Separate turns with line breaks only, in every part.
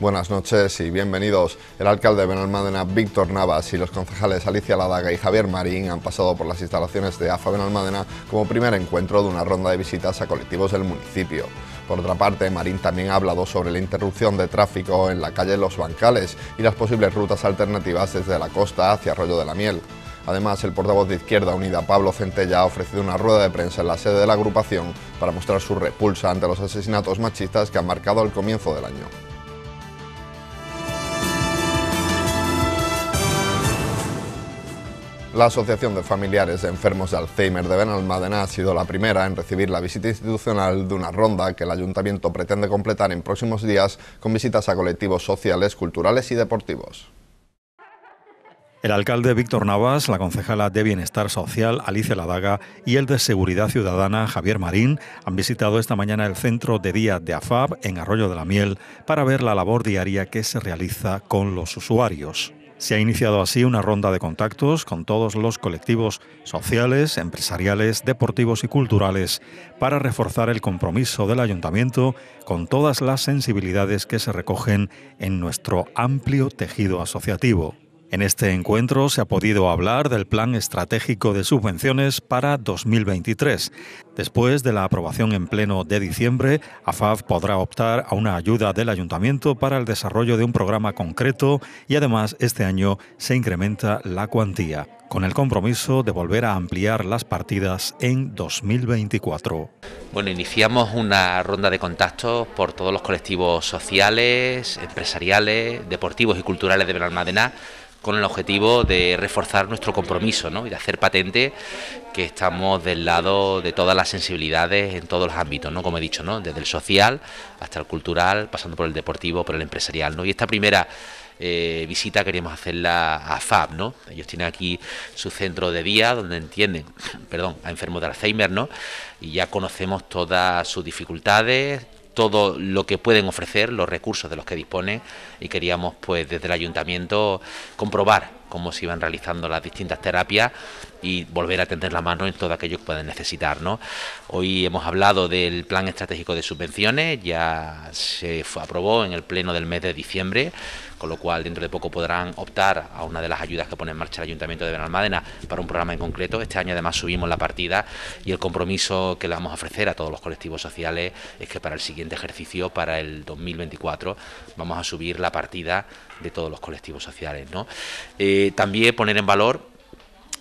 Buenas noches y bienvenidos. El alcalde de Benalmádena, Víctor Navas, y los concejales Alicia Ladaga y Javier Marín han pasado por las instalaciones de AFA Benalmádena como primer encuentro de una ronda de visitas a colectivos del municipio. Por otra parte, Marín también ha hablado sobre la interrupción de tráfico en la calle Los Bancales y las posibles rutas alternativas desde la costa hacia Arroyo de la Miel. Además, el portavoz de Izquierda Unida, Pablo Centella, ha ofrecido una rueda de prensa en la sede de la agrupación para mostrar su repulsa ante los asesinatos machistas que han marcado el comienzo del año. La Asociación de Familiares de Enfermos de Alzheimer de Benalmádena ha sido la primera en recibir la visita institucional de una ronda que el Ayuntamiento pretende completar en próximos días con visitas a colectivos sociales, culturales y deportivos.
El alcalde Víctor Navas, la concejala de Bienestar Social Alice Ladaga y el de Seguridad Ciudadana Javier Marín han visitado esta mañana el centro de día de AFAB en Arroyo de la Miel para ver la labor diaria que se realiza con los usuarios. Se ha iniciado así una ronda de contactos con todos los colectivos sociales, empresariales, deportivos y culturales para reforzar el compromiso del ayuntamiento con todas las sensibilidades que se recogen en nuestro amplio tejido asociativo. En este encuentro se ha podido hablar del Plan Estratégico de Subvenciones para 2023. Después de la aprobación en pleno de diciembre, AFAF podrá optar a una ayuda del Ayuntamiento para el desarrollo de un programa concreto y además este año se incrementa la cuantía, con el compromiso de volver a ampliar las partidas en 2024.
Bueno, iniciamos una ronda de contactos por todos los colectivos sociales, empresariales, deportivos y culturales de Benalmádena con el objetivo de reforzar nuestro compromiso ¿no? y de hacer patente que estamos del lado de todas las sensibilidades en todos los ámbitos, ¿no? como he dicho, ¿no? desde el social hasta el cultural, pasando por el deportivo, por el empresarial. ¿no? Y esta primera eh, visita queríamos hacerla a FAB, ¿no? Ellos tienen aquí su centro de día donde entienden, perdón, a enfermos de Alzheimer, ¿no? Y ya conocemos todas sus dificultades, todo lo que pueden ofrecer, los recursos de los que disponen y queríamos pues desde el ayuntamiento comprobar cómo se iban realizando las distintas terapias y volver a tender la mano en todo aquello que puedan necesitar. ¿no? Hoy hemos hablado del plan estratégico de subvenciones, ya se aprobó en el pleno del mes de diciembre, con lo cual dentro de poco podrán optar a una de las ayudas que pone en marcha el Ayuntamiento de Benalmádena para un programa en concreto. Este año además subimos la partida y el compromiso que le vamos a ofrecer a todos los colectivos sociales es que para el siguiente ejercicio, para el 2024, vamos a subir la partida de todos los colectivos sociales. ¿no? Eh, también poner en valor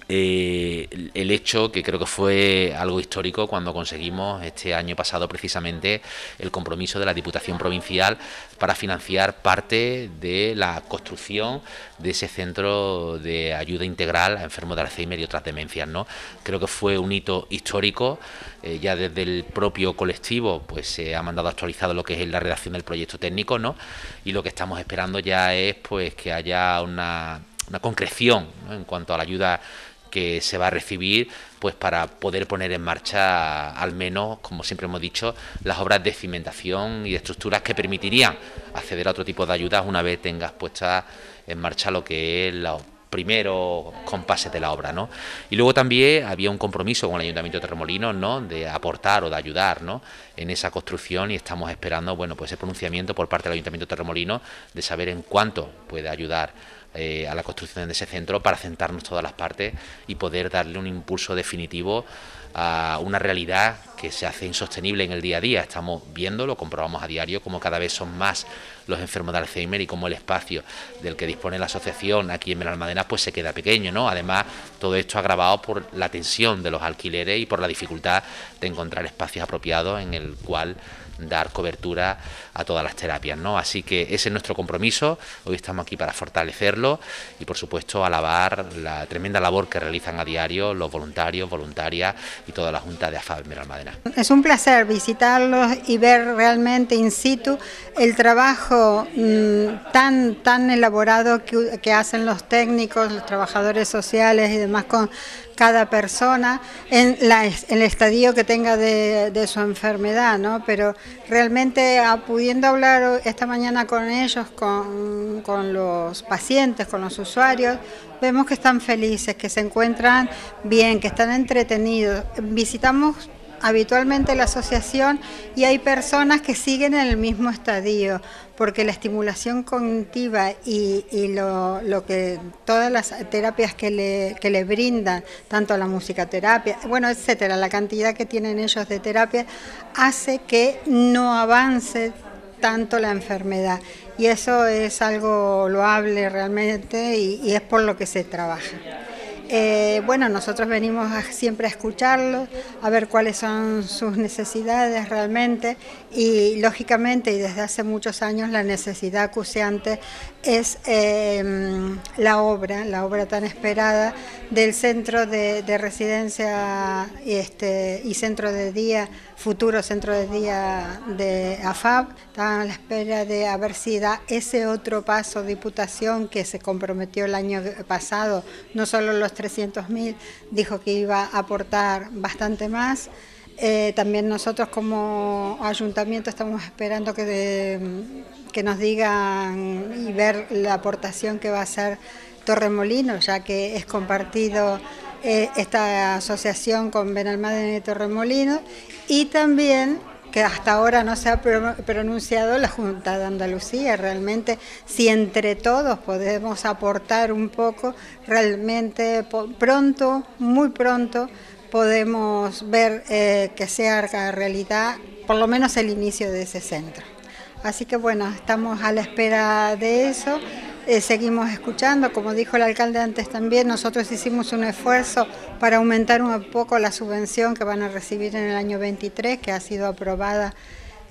eh, el hecho que creo que fue algo histórico cuando conseguimos este año pasado precisamente el compromiso de la Diputación Provincial para financiar parte de la construcción de ese centro de ayuda integral a enfermos de Alzheimer y otras demencias. ¿no? Creo que fue un hito histórico, eh, ya desde el propio colectivo pues se ha mandado actualizado lo que es la redacción del proyecto técnico ¿no? y lo que estamos esperando ya es pues que haya una, concreción en cuanto a la ayuda que se va a recibir pues para poder poner en marcha al menos como siempre hemos dicho las obras de cimentación y de estructuras que permitirían acceder a otro tipo de ayudas una vez tengas puesta en marcha lo que es los primeros compases de la obra, Y luego también había un compromiso con el Ayuntamiento de Terremolinos, De aportar o de ayudar, En esa construcción y estamos esperando, bueno, pues ese pronunciamiento por parte del Ayuntamiento de Terremolinos de saber en cuánto puede ayudar eh, a la construcción de ese centro para sentarnos todas las partes y poder darle un impulso definitivo a una realidad que se hace insostenible en el día a día. Estamos viendo, lo comprobamos a diario, como cada vez son más los enfermos de Alzheimer y como el espacio del que dispone la asociación aquí en Almadena... pues se queda pequeño, ¿no? Además, todo esto agravado por la tensión de los alquileres y por la dificultad de encontrar espacios apropiados en el cual dar cobertura a todas las terapias. ¿no? Así que ese es nuestro compromiso, hoy estamos aquí para fortalecerlo y por supuesto alabar la tremenda labor que realizan a diario los voluntarios, voluntarias y toda la Junta de AFAB Almadena.
Es un placer visitarlos y ver realmente in situ el trabajo mm, tan, tan elaborado que, que hacen los técnicos, los trabajadores sociales y demás con cada persona en, el estadio que tenga de, su enfermedad, ¿no? Pero realmente ah, pudiendo hablar esta mañana con ellos, con los pacientes, con los usuarios, vemos que están felices, que se encuentran bien, que están entretenidos. Visitamos habitualmente la asociación y hay personas que siguen en el mismo estadio porque la estimulación cognitiva y, lo, que todas las terapias que le, que le brindan, tanto la musicoterapia, bueno, etcétera, la cantidad que tienen ellos de terapia, hace que no avance tanto la enfermedad. Y eso es algo loable realmente y es por lo que se trabaja. Eh, bueno, nosotros venimos siempre a escucharlos, a ver cuáles son sus necesidades realmente y lógicamente y desde hace muchos años la necesidad acuciante es em, la obra, la obra tan esperada del centro de, residencia este, y centro de día futuro centro de día de AFAB. ...estaban a la espera de haber ver si da ese otro paso Diputación que se comprometió el año pasado, no solo los 300.000, dijo que iba a aportar bastante más. Eh, también nosotros como ayuntamiento estamos esperando que, que nos digan y ver la aportación que va a hacer Torremolino, ya que es compartido eh, esta asociación con Benalmádena y Torremolinos y también que hasta ahora no se ha pronunciado la Junta de Andalucía. Realmente, si entre todos podemos aportar un poco, realmente pronto, muy pronto, podemos ver eh, que sea realidad por lo menos el inicio de ese centro. Así que bueno, estamos a la espera de eso. Eh, seguimos escuchando, como dijo el alcalde antes también, nosotros hicimos un esfuerzo para aumentar un poco la subvención que van a recibir en el año 23, que ha sido aprobada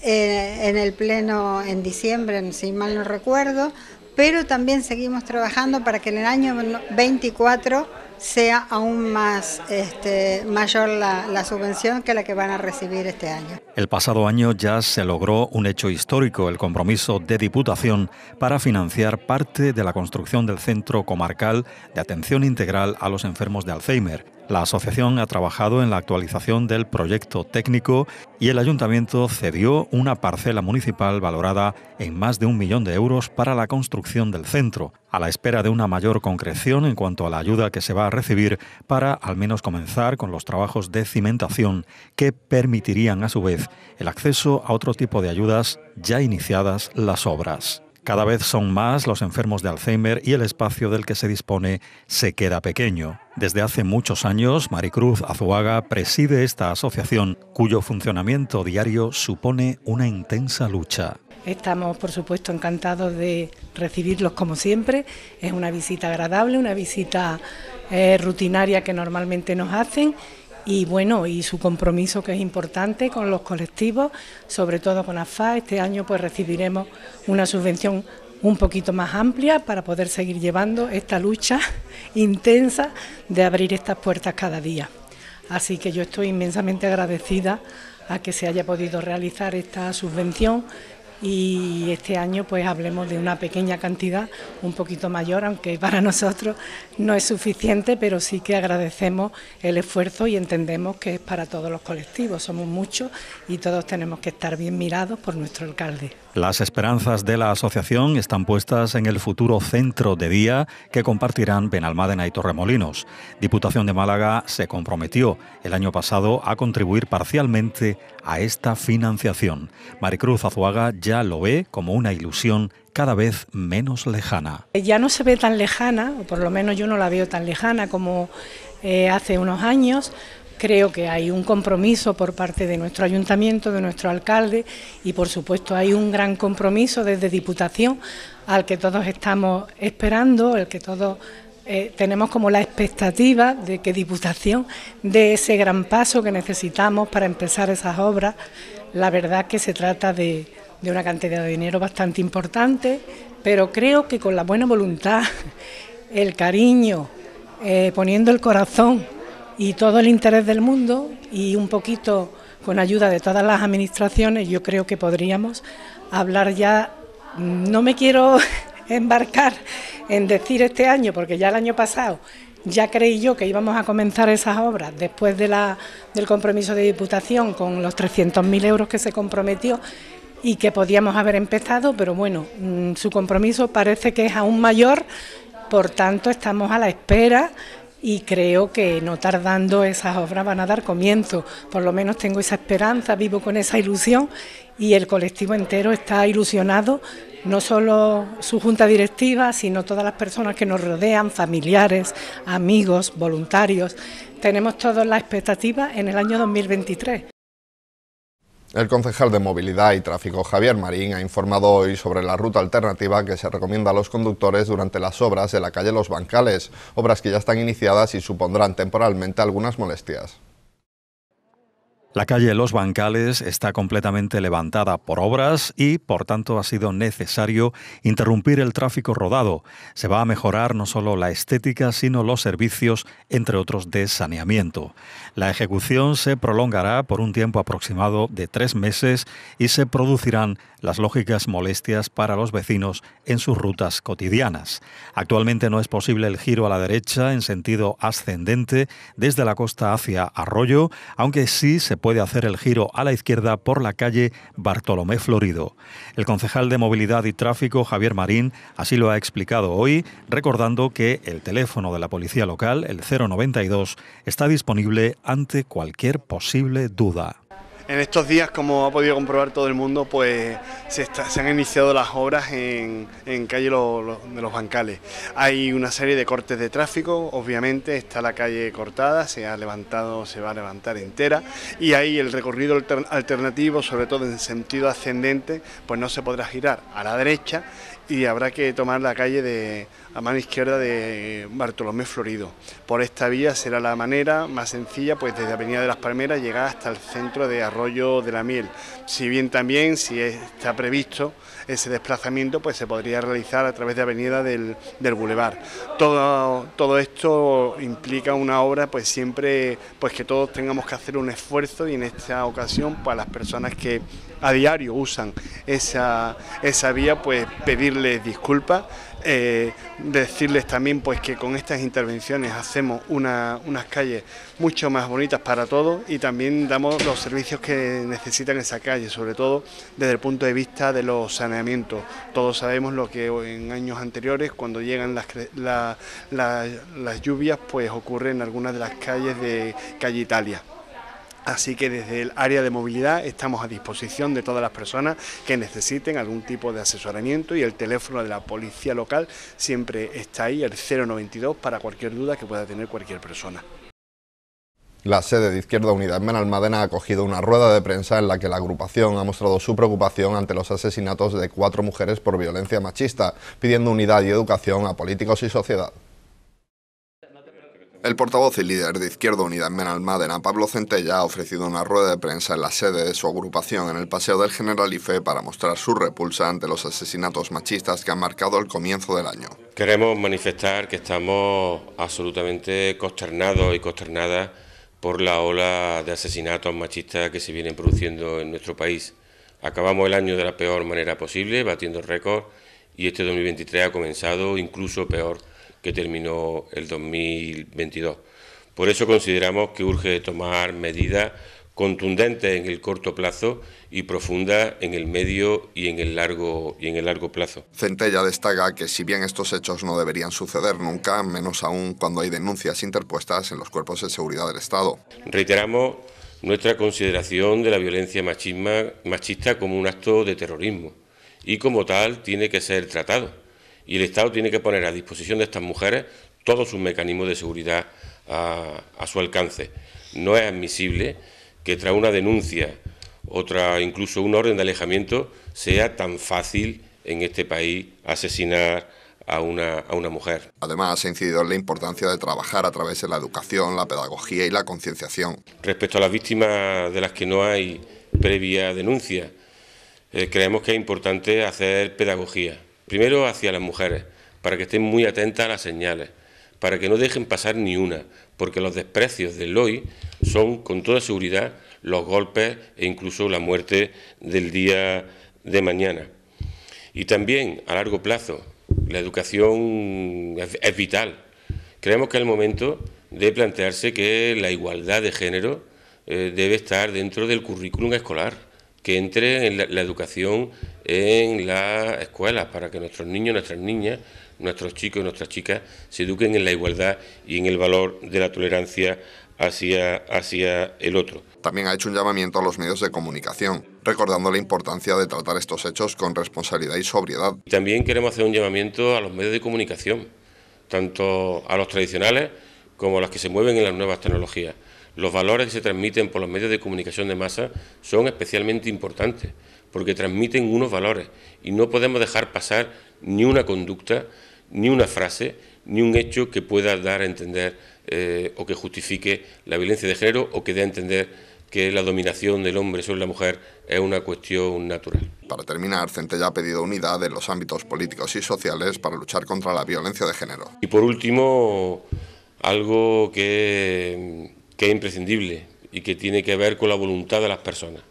eh, en el Pleno en diciembre, si mal no recuerdo, pero también seguimos trabajando para que en el año 24 sea aún más este, mayor la, la, subvención que la que van a recibir este año.
El pasado año ya se logró un hecho histórico, el compromiso de Diputación para financiar parte de la construcción del Centro Comarcal de Atención Integral a los Enfermos de Alzheimer. La asociación ha trabajado en la actualización del proyecto técnico y el ayuntamiento cedió una parcela municipal valorada en más de un millón de euros para la construcción del centro, a la espera de una mayor concreción en cuanto a la ayuda que se va a recibir para al menos comenzar con los trabajos de cimentación que permitirían a su vez el acceso a otro tipo de ayudas ya iniciadas las obras. Cada vez son más los enfermos de Alzheimer y el espacio del que se dispone se queda pequeño. Desde hace muchos años, Maricruz Azuaga preside esta asociación, cuyo funcionamiento diario supone una intensa lucha.
Estamos, por supuesto, encantados de recibirlos como siempre. Es una visita agradable, una visita eh, rutinaria que normalmente nos hacen y bueno, y su compromiso que es importante con los colectivos, sobre todo con AFA. Este año pues recibiremos una subvención un poquito más amplia para poder seguir llevando esta lucha intensa de abrir estas puertas cada día. Así que yo estoy inmensamente agradecida a que se haya podido realizar esta subvención y este año pues hablemos de una pequeña cantidad, un poquito mayor, aunque para nosotros no es suficiente, pero sí que agradecemos el esfuerzo y entendemos que es para todos los colectivos, somos muchos y todos tenemos que estar bien mirados por nuestro alcalde.
Las esperanzas de la asociación están puestas en el futuro centro de día que compartirán Benalmádena y Torremolinos. Diputación de Málaga se comprometió el año pasado a contribuir parcialmente a esta financiación. Maricruz Azuaga ya lo ve como una ilusión cada vez menos lejana.
Ya no se ve tan lejana, o por lo menos yo no la veo tan lejana como eh, hace unos años, Creo que hay un compromiso por parte de nuestro ayuntamiento, de nuestro alcalde y por supuesto hay un gran compromiso desde Diputación al que todos estamos esperando, el que todos eh, tenemos como la expectativa de que Diputación dé ese gran paso que necesitamos para empezar esas obras. La verdad que se trata de, una cantidad de dinero bastante importante, pero creo que con la buena voluntad, el cariño, eh, poniendo el corazón y todo el interés del mundo y un poquito con ayuda de todas las administraciones, yo creo que podríamos hablar ya, no me quiero embarcar en decir este año, porque ya el año pasado ya creí yo que íbamos a comenzar esas obras después de la, del compromiso de Diputación con los 300.000 euros que se comprometió y que podíamos haber empezado, pero bueno, mm, su compromiso parece que es aún mayor, por tanto estamos a la espera y creo que no tardando esas obras van a dar comienzo. Por lo menos tengo esa esperanza, vivo con esa ilusión y el colectivo entero está ilusionado, no solo su junta directiva, sino todas las personas que nos rodean, familiares, amigos, voluntarios. Tenemos todas las expectativas en el año 2023.
El concejal de Movilidad y Tráfico Javier Marín ha informado hoy sobre la ruta alternativa que se recomienda a los conductores durante las obras de la calle Los Bancales, obras que ya están iniciadas y supondrán temporalmente algunas molestias.
La calle Los Bancales está completamente levantada por obras y, por tanto, ha sido necesario interrumpir el tráfico rodado. Se va a mejorar no solo la estética, sino los servicios, entre otros, de saneamiento. La ejecución se prolongará por un tiempo aproximado de tres meses y se producirán las lógicas molestias para los vecinos en sus rutas cotidianas. Actualmente no es posible el giro a la derecha en sentido ascendente desde la costa hacia Arroyo, aunque sí se puede puede hacer el giro a la izquierda por la calle Bartolomé Florido. El concejal de Movilidad y Tráfico, Javier Marín, así lo ha explicado hoy, recordando que el teléfono de la policía local, el 092, está disponible ante cualquier posible duda.
En estos días, como ha podido comprobar todo el mundo, pues se, han iniciado las obras en, calle de los Bancales. Hay una serie de cortes de tráfico, obviamente está la calle cortada, se ha levantado, se va a levantar entera y ahí el recorrido alternativo, sobre todo en sentido ascendente, pues no se podrá girar a la derecha y habrá que tomar la calle de a mano izquierda de eh, Bartolomé Florido. Por esta vía será la manera más sencilla, pues desde Avenida de las Palmeras llegar hasta el centro de Arroyo de la Miel. Si bien también, si está previsto ese desplazamiento, pues se podría realizar a través de Avenida del, del Boulevard. Todo, todo esto implica una obra, pues siempre, pues que todos tengamos que hacer un esfuerzo y en esta ocasión, para pues, las personas que a diario usan esa, vía, pues pedirles disculpas, eh, decirles también pues que con estas intervenciones hacemos unas calles mucho más bonitas para todos y también damos los servicios que necesitan esa calle, sobre todo desde el punto de vista de los saneamientos. Todos sabemos lo que en años anteriores, cuando llegan las, las lluvias, pues ocurre en algunas de las calles de Calle Italia. Así que desde el área de movilidad estamos a disposición de todas las personas que necesiten algún tipo de asesoramiento y el teléfono de la policía local siempre está ahí, el 092, para cualquier duda que pueda tener cualquier persona.
La sede de Izquierda Unida en Benalmádena ha acogido una rueda de prensa en la que la agrupación ha mostrado su preocupación ante los asesinatos de cuatro mujeres por violencia machista, pidiendo unidad y educación a políticos y sociedad. El portavoz y líder de Izquierda Unida en Benalmádena, Pablo Centella, ha ofrecido una rueda de prensa en la sede de su agrupación en el Paseo del Generalife para mostrar su repulsa ante los asesinatos machistas que han marcado el comienzo del año.
Queremos manifestar que estamos absolutamente consternados y consternadas por la ola de asesinatos machistas que se vienen produciendo en nuestro país. Acabamos el año de la peor manera posible, batiendo récords, y este 2023 ha comenzado incluso peor que terminó el 2022. Por eso consideramos que urge tomar medidas contundentes en el corto plazo y profundas en el medio y en el largo y en el largo plazo.
Centella destaca que si bien estos hechos no deberían suceder nunca, menos aún cuando hay denuncias interpuestas en los cuerpos de seguridad del Estado.
Reiteramos nuestra consideración de la violencia machista como un acto de terrorismo y como tal tiene que ser tratado y el Estado tiene que poner a disposición de estas mujeres todos sus mecanismos de seguridad a, su alcance. No es admisible que tras una denuncia otra incluso un orden de alejamiento sea tan fácil en este país asesinar a una, mujer.
Además, ha incidido en la importancia de trabajar a través de la educación, la pedagogía y la concienciación.
Respecto a las víctimas de las que no hay previa denuncia, eh, creemos que es importante hacer pedagogía, Primero hacia las mujeres, para que estén muy atentas a las señales, para que no dejen pasar ni una, porque los desprecios del hoy son con toda seguridad los golpes e incluso la muerte del día de mañana. Y también a largo plazo, la educación es, vital. Creemos que es el momento de plantearse que la igualdad de género eh, debe estar dentro del currículum escolar, que entre en la, la educación en las escuelas para que nuestros niños, nuestras niñas, nuestros chicos y nuestras chicas se eduquen en la igualdad y en el valor de la tolerancia hacia,
hacia el otro. También ha hecho un llamamiento a los medios de comunicación, recordando la importancia de tratar
estos hechos con responsabilidad y sobriedad. También queremos hacer un llamamiento a los medios de comunicación, tanto a los tradicionales como a los que se mueven en las nuevas tecnologías. Los valores que se transmiten por los medios de comunicación de masa son especialmente importantes porque transmiten unos valores y no podemos dejar pasar ni una conducta, ni una frase, ni un hecho que pueda dar a entender eh, o que justifique la violencia de género o que dé a entender que la dominación del hombre sobre la mujer es una cuestión natural.
Para terminar, Centella ha pedido unidad en los ámbitos políticos y sociales para luchar contra la violencia de género.
Y por último, algo que es imprescindible y que tiene que ver con la voluntad de las personas.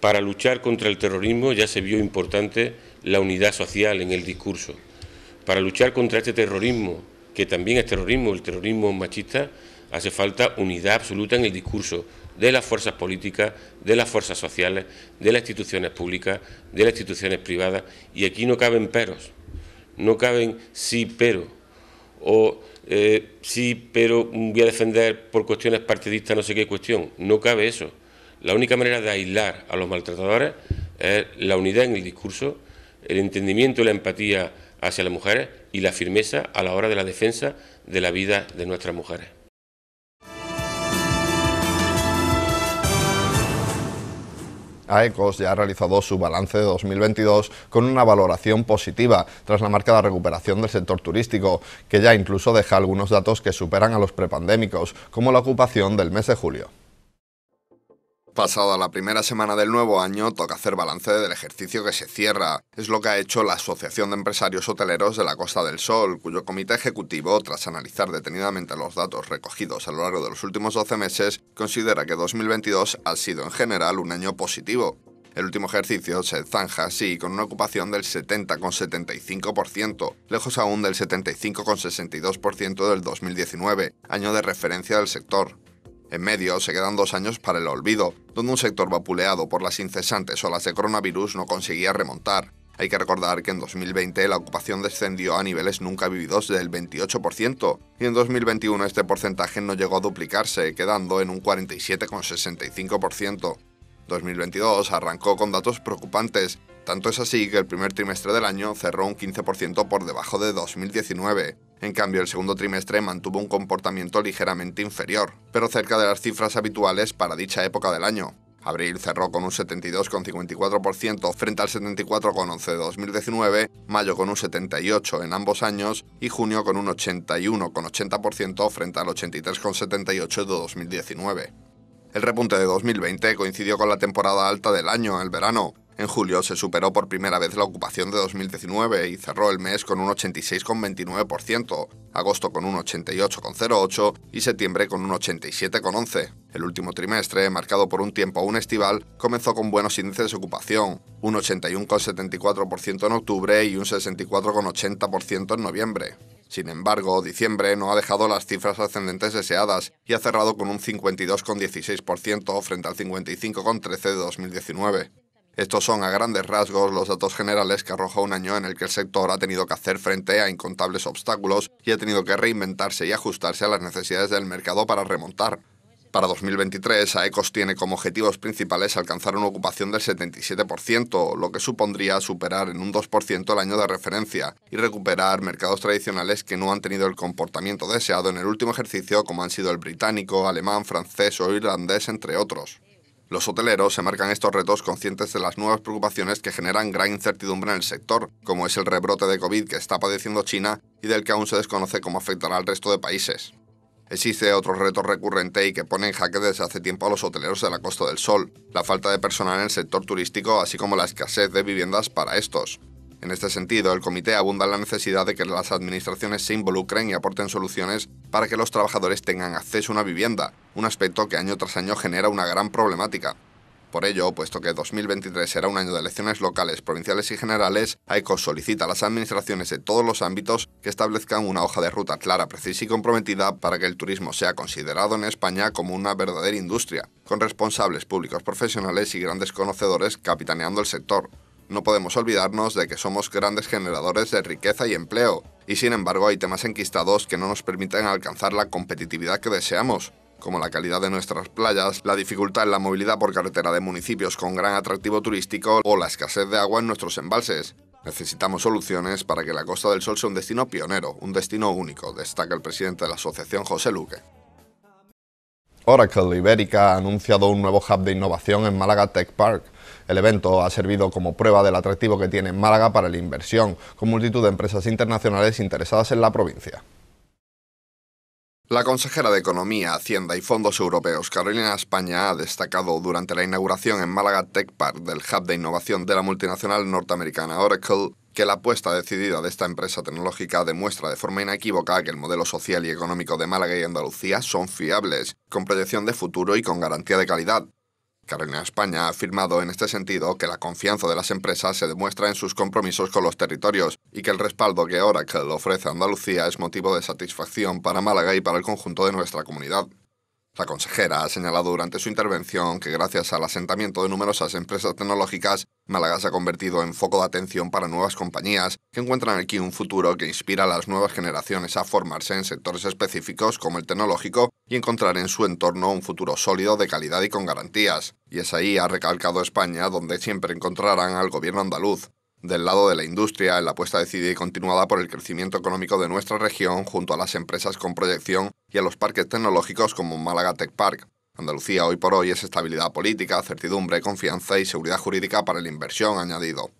Para luchar contra el terrorismo ya se vio importante la unidad social en el discurso. Para luchar contra este terrorismo, que también es terrorismo, el terrorismo machista, hace falta unidad absoluta en el discurso de las fuerzas políticas, de las fuerzas sociales, de las instituciones públicas, de las instituciones privadas. Y aquí no caben peros, no caben sí pero, o eh, sí pero mm, voy a defender por cuestiones partidistas no sé qué cuestión, no cabe eso. La única manera de aislar a los maltratadores es la unidad en el discurso, el entendimiento y la empatía hacia las mujeres y la firmeza a la hora de la defensa de la vida de nuestras mujeres.
AECOS ya ha realizado su balance de 2022 con una valoración positiva, tras la marcada recuperación del sector turístico, que ya incluso deja algunos datos que superan a los prepandémicos, como la ocupación del mes de julio. Pasada la primera semana del nuevo año, toca hacer balance del ejercicio que se cierra. Es lo que ha hecho la Asociación de Empresarios Hoteleros de la Costa del Sol, cuyo comité ejecutivo, tras analizar detenidamente los datos recogidos a lo largo de los últimos 12 meses, considera que 2022 ha sido en general un año positivo. El último ejercicio se zanja así con una ocupación del 70,75%, lejos aún del 75,62% del 2019, año de referencia del sector. En medio se quedan dos años para el olvido, donde un sector vapuleado por las incesantes olas de coronavirus no conseguía remontar. Hay que recordar que en 2020 la ocupación descendió a niveles nunca vividos del 28% y en 2021 este porcentaje no llegó a duplicarse, quedando en un 47,65%. 2022 arrancó con datos preocupantes, tanto es así que el primer trimestre del año cerró un 15% por debajo de 2019. En cambio, el segundo trimestre mantuvo un comportamiento ligeramente inferior, pero cerca de las cifras habituales para dicha época del año. Abril cerró con un 72,54% frente al 74,11 de 2019, mayo con un 78 en ambos años y junio con un 81,80% frente al 83,78 de 2019. El repunte de 2020 coincidió con la temporada alta del año, el verano, en julio se superó por primera vez la ocupación de 2019 y cerró el mes con un 86,29%, agosto con un 88,08% y septiembre con un 87,11%. El último trimestre, marcado por un tiempo aún estival, comenzó con buenos índices de ocupación, un 81,74% en octubre y un 64,80% en noviembre. Sin embargo, diciembre no ha dejado las cifras ascendentes deseadas y ha cerrado con un 52,16% frente al 55,13% de 2019. Estos son a grandes rasgos los datos generales que arroja un año en el que el sector ha tenido que hacer frente a incontables obstáculos y ha tenido que reinventarse y ajustarse a las necesidades del mercado para remontar. Para 2023, AECOS tiene como objetivos principales alcanzar una ocupación del 77%, lo que supondría superar en un 2% el año de referencia y recuperar mercados tradicionales que no han tenido el comportamiento deseado en el último ejercicio, como han sido el británico, alemán, francés o irlandés, entre otros. Los hoteleros se marcan estos retos conscientes de las nuevas preocupaciones que generan gran incertidumbre en el sector, como es el rebrote de COVID que está padeciendo China y del que aún se desconoce cómo afectará al resto de países. Existe otro reto recurrente y que pone en jaque desde hace tiempo a los hoteleros de la Costa del Sol, la falta de personal en el sector turístico así como la escasez de viviendas para estos. En este sentido, el comité abunda en la necesidad de que las administraciones se involucren y aporten soluciones para que los trabajadores tengan acceso a una vivienda, un aspecto que año tras año genera una gran problemática. Por ello, puesto que 2023 será un año de elecciones locales, provinciales y generales, AECO solicita a las administraciones de todos los ámbitos que establezcan una hoja de ruta clara, precisa y comprometida para que el turismo sea considerado en España como una verdadera industria, con responsables públicos profesionales y grandes conocedores capitaneando el sector. No podemos olvidarnos de que somos grandes generadores de riqueza y empleo, y sin embargo hay temas enquistados que no nos permiten alcanzar la competitividad que deseamos, como la calidad de nuestras playas, la dificultad en la movilidad por carretera de municipios con gran atractivo turístico o la escasez de agua en nuestros embalses. Necesitamos soluciones para que la Costa del Sol sea un destino pionero, un destino único, destaca el presidente de la asociación José Luque. Oracle Ibérica ha anunciado un nuevo hub de innovación en Málaga Tech Park el evento ha servido como prueba del atractivo que tiene Málaga para la inversión, con multitud de empresas internacionales interesadas en la provincia. La consejera de Economía, Hacienda y Fondos Europeos, Carolina España, ha destacado durante la inauguración en Málaga Tech Park del hub de innovación de la multinacional norteamericana Oracle que la apuesta decidida de esta empresa tecnológica demuestra de forma inequívoca que el modelo social y económico de Málaga y Andalucía son fiables, con proyección de futuro y con garantía de calidad. Carolina España ha afirmado en este sentido que la confianza de las empresas se demuestra en sus compromisos con los territorios y que el respaldo que Oracle ofrece a Andalucía es motivo de satisfacción para Málaga y para el conjunto de nuestra comunidad. La consejera ha señalado durante su intervención que gracias al asentamiento de numerosas empresas tecnológicas, Málaga se ha convertido en foco de atención para nuevas compañías que encuentran aquí un futuro que inspira a las nuevas generaciones a formarse en sectores específicos como el tecnológico y encontrar en su entorno un futuro sólido de calidad y con garantías. Y es ahí, ha recalcado España, donde siempre encontrarán al gobierno andaluz, del lado de la industria, en la apuesta decidida y continuada por el crecimiento económico de nuestra región junto a las empresas con proyección y a los parques tecnológicos como Málaga Tech Park. Andalucía hoy por hoy es estabilidad política, certidumbre, confianza y seguridad jurídica para la inversión añadido.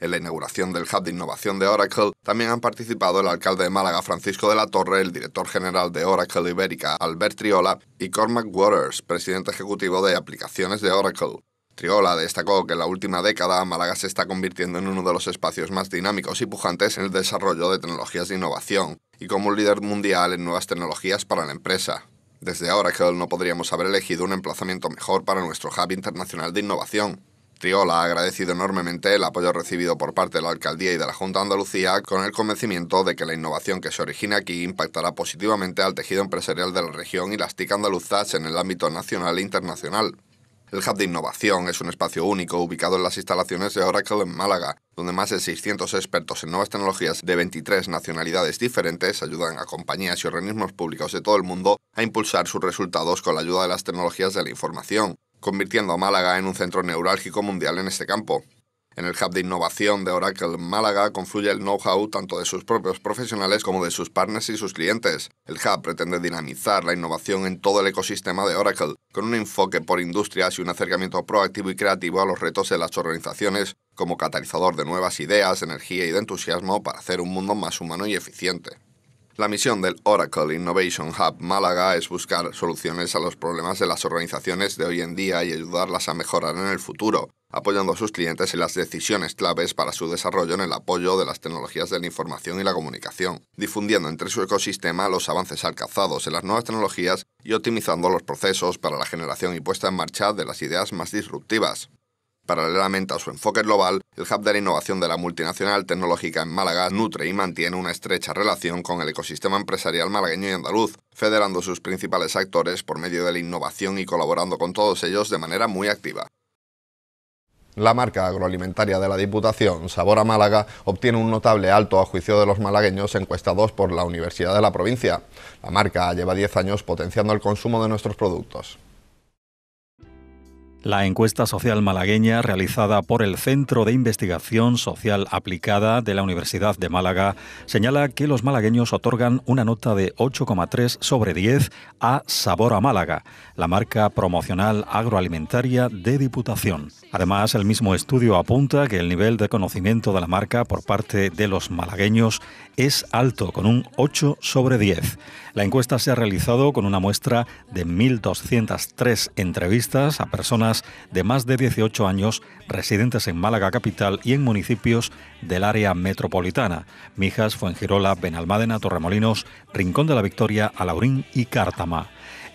En la inauguración del Hub de Innovación de Oracle también han participado el alcalde de Málaga Francisco de la Torre, el director general de Oracle Ibérica Albert Triola y Cormac Waters, presidente ejecutivo de aplicaciones de Oracle. Triola destacó que en la última década Málaga se está convirtiendo en uno de los espacios más dinámicos y pujantes en el desarrollo de tecnologías de innovación y como un líder mundial en nuevas tecnologías para la empresa. Desde ahora que no podríamos haber elegido un emplazamiento mejor para nuestro hub internacional de innovación. Triola ha agradecido enormemente el apoyo recibido por parte de la Alcaldía y de la Junta de Andalucía con el convencimiento de que la innovación que se origina aquí impactará positivamente al tejido empresarial de la región y las TIC andaluzas en el ámbito nacional e internacional. El Hub de Innovación es un espacio único ubicado en las instalaciones de Oracle en Málaga, donde más de 600 expertos en nuevas tecnologías de 23 nacionalidades diferentes ayudan a compañías y organismos públicos de todo el mundo a impulsar sus resultados con la ayuda de las tecnologías de la información, convirtiendo a Málaga en un centro neurálgico mundial en este campo. En el hub de innovación de Oracle Málaga confluye el know-how tanto de sus propios profesionales como de sus partners y sus clientes. El hub pretende dinamizar la innovación en todo el ecosistema de Oracle, con un enfoque por industrias y un acercamiento proactivo y creativo a los retos de las organizaciones como catalizador de nuevas ideas, energía y de entusiasmo para hacer un mundo más humano y eficiente. La misión del Oracle Innovation Hub Málaga es buscar soluciones a los problemas de las organizaciones de hoy en día y ayudarlas a mejorar en el futuro, apoyando a sus clientes en las decisiones claves para su desarrollo en el apoyo de las tecnologías de la información y la comunicación, difundiendo entre su ecosistema los avances alcanzados en las nuevas tecnologías y optimizando los procesos para la generación y puesta en marcha de las ideas más disruptivas. Paralelamente a su enfoque global, el Hub de la Innovación de la multinacional tecnológica en Málaga nutre y mantiene una estrecha relación con el ecosistema empresarial malagueño y andaluz, federando sus principales actores por medio de la innovación y colaborando con todos ellos de manera muy activa. La marca agroalimentaria de la Diputación, Sabor a Málaga, obtiene un notable alto a juicio de los malagueños encuestados por la Universidad de la Provincia. La marca lleva 10 años potenciando el consumo de nuestros productos.
La encuesta social malagueña realizada por el Centro de Investigación Social Aplicada de la Universidad de Málaga señala que los malagueños otorgan una nota de 8,3 sobre 10 a Sabor a Málaga, la marca promocional agroalimentaria de Diputación. Además, el mismo estudio apunta que el nivel de conocimiento de la marca por parte de los malagueños es alto, con un 8 sobre 10. La encuesta se ha realizado con una muestra de 1.203 entrevistas a personas de más de 18 años residentes en Málaga capital y en municipios del área metropolitana, Mijas, Fuengirola, Benalmádena, Torremolinos, Rincón de la Victoria, Alaurín y Cártama.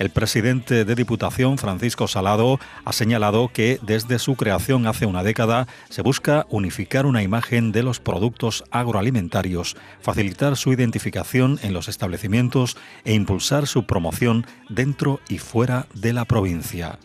El presidente de Diputación, Francisco Salado, ha señalado que desde su creación hace una década se busca unificar una imagen de los productos agroalimentarios, facilitar su identificación en los establecimientos e impulsar su promoción dentro y fuera de la provincia.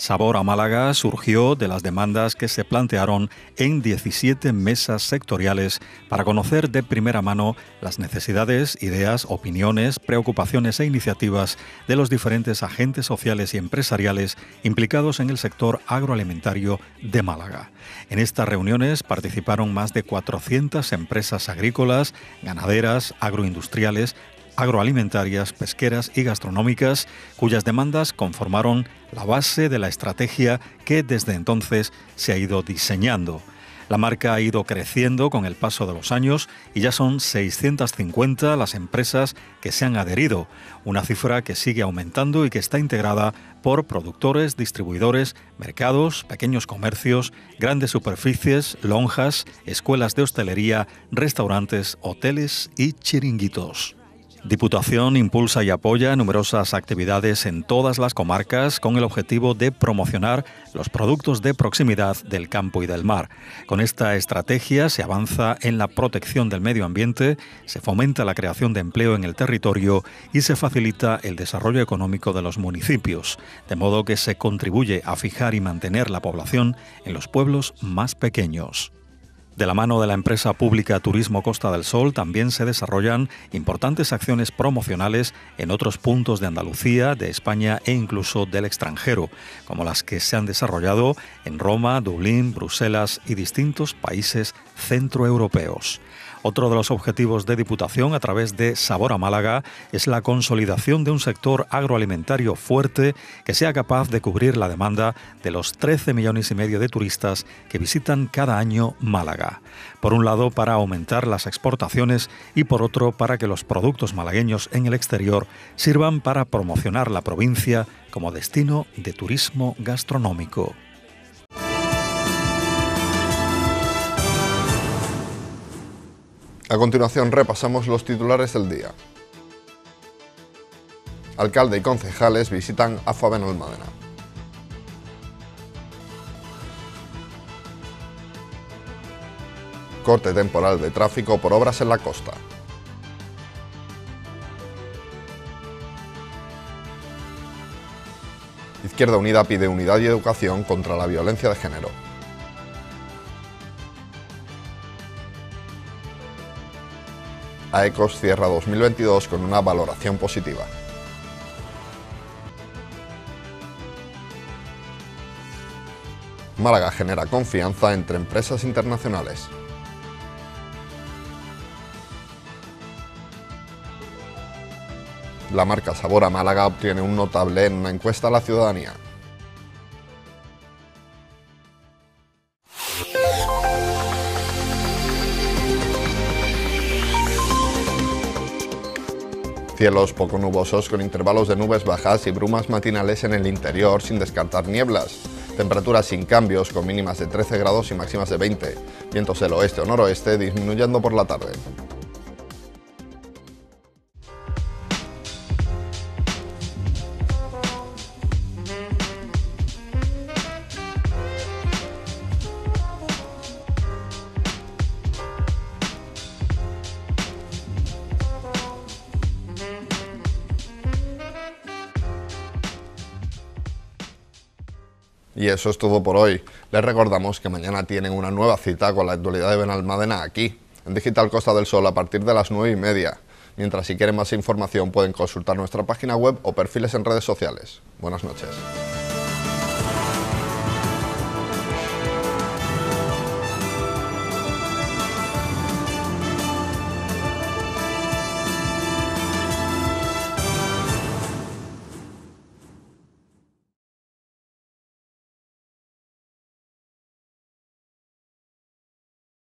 Sabor a Málaga surgió de las demandas que se plantearon en 17 mesas sectoriales para conocer de primera mano las necesidades, ideas, opiniones, preocupaciones e iniciativas de los diferentes agentes sociales y empresariales implicados en el sector agroalimentario de Málaga. En estas reuniones participaron más de 400 empresas agrícolas, ganaderas, agroindustriales, agroalimentarias, pesqueras y gastronómicas, cuyas demandas conformaron la base de la estrategia que desde entonces se ha ido diseñando. La marca ha ido creciendo con el paso de los años y ya son 650 las empresas que se han adherido, una cifra que sigue aumentando y que está integrada por productores, distribuidores, mercados, pequeños comercios, grandes superficies, lonjas, escuelas de hostelería, restaurantes, hoteles y chiringuitos. Diputación impulsa y apoya numerosas actividades en todas las comarcas con el objetivo de promocionar los productos de proximidad del campo y del mar. Con esta estrategia se avanza en la protección del medio ambiente, se fomenta la creación de empleo en el territorio y se facilita el desarrollo económico de los municipios, de modo que se contribuye a fijar y mantener la población en los pueblos más pequeños. De la mano de la empresa pública Turismo Costa del Sol también se desarrollan importantes acciones promocionales en otros puntos de Andalucía, de España e incluso del extranjero, como las que se han desarrollado en Roma, Dublín, Bruselas y distintos países centroeuropeos. Otro de los objetivos de Diputación a través de Sabor a Málaga es la consolidación de un sector agroalimentario fuerte que sea capaz de cubrir la demanda de los 13 millones y medio de turistas que visitan cada año Málaga. Por un lado, para aumentar las exportaciones y por otro, para que los productos malagueños en el exterior sirvan para promocionar la provincia como destino de turismo gastronómico.
A continuación repasamos los titulares del día. Alcalde y concejales visitan AFA Fabenolmádena. Corte temporal de tráfico por obras en la costa. Izquierda Unida pide unidad y educación contra la violencia de género. AECOS cierra 2022 con una valoración positiva. Málaga genera confianza entre empresas internacionales. La marca Sabora Málaga obtiene un notable en una encuesta a la ciudadanía. Cielos poco nubosos con intervalos de nubes bajas y brumas matinales en el interior sin descartar nieblas. Temperaturas sin cambios con mínimas de 13 grados y máximas de 20. Vientos del oeste o noroeste disminuyendo por la tarde. Y eso es todo por hoy. Les recordamos que mañana tienen una nueva cita con la actualidad de Benalmádena aquí, en Digital Costa del Sol, a partir de las 9 y media. Mientras si quieren más información pueden consultar nuestra página web o perfiles en redes sociales. Buenas noches.